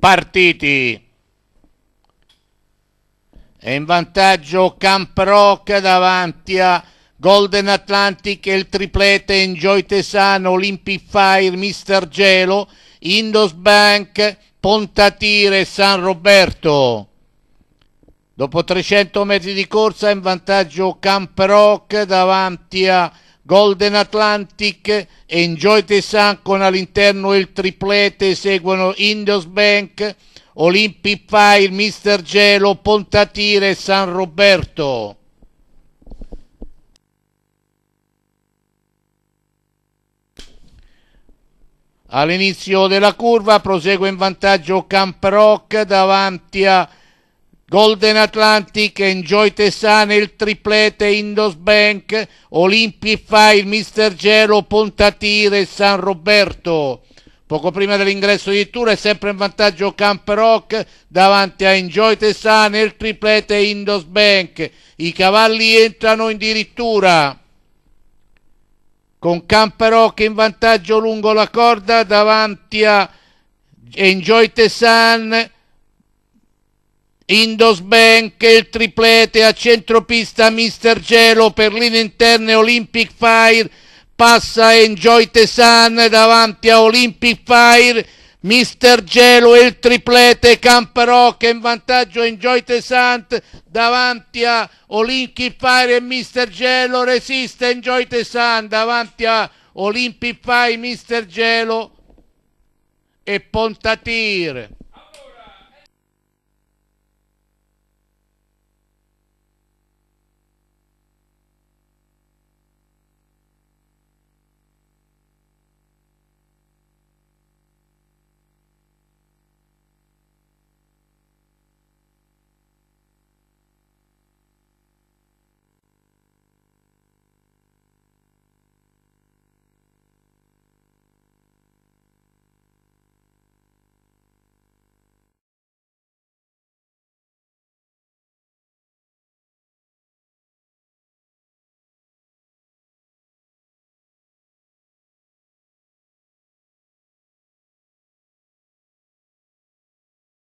partiti. È in vantaggio Camp Rock davanti a Golden Atlantic e il triplete Enjoy Tesano, Olympic Fire, Mister Gelo, Indos Bank, Pontatire e San Roberto. Dopo 300 metri di corsa in vantaggio Camp Rock davanti a Golden Atlantic e Enjoy con all'interno il triplete, seguono Indios Bank, Olympic File, Mister Gelo, Pontatire e San Roberto. All'inizio della curva prosegue in vantaggio Camp Rock davanti a Golden Atlantic, Enjoy Tessane il triplete, Indos Bank, Olimpify, il Mister Gelo, Pontatire, San Roberto. Poco prima dell'ingresso di Tour è sempre in vantaggio Camp Rock davanti a Enjoy Tessane, il triplete Indos Bank. I cavalli entrano addirittura con Camp Rock in vantaggio lungo la corda davanti a Enjoy Tessan Indosbank il triplete a centropista Mister Gelo per linee interne Olympic Fire passa Enjoy Tesan davanti a Olympic Fire Mister Gelo e il triplete Camp Camperoc in vantaggio Enjoy Tesant davanti a Olympic Fire e Mister Gelo resiste Enjoy Tesant davanti a Olympic Fire Mister Gelo e Pontatir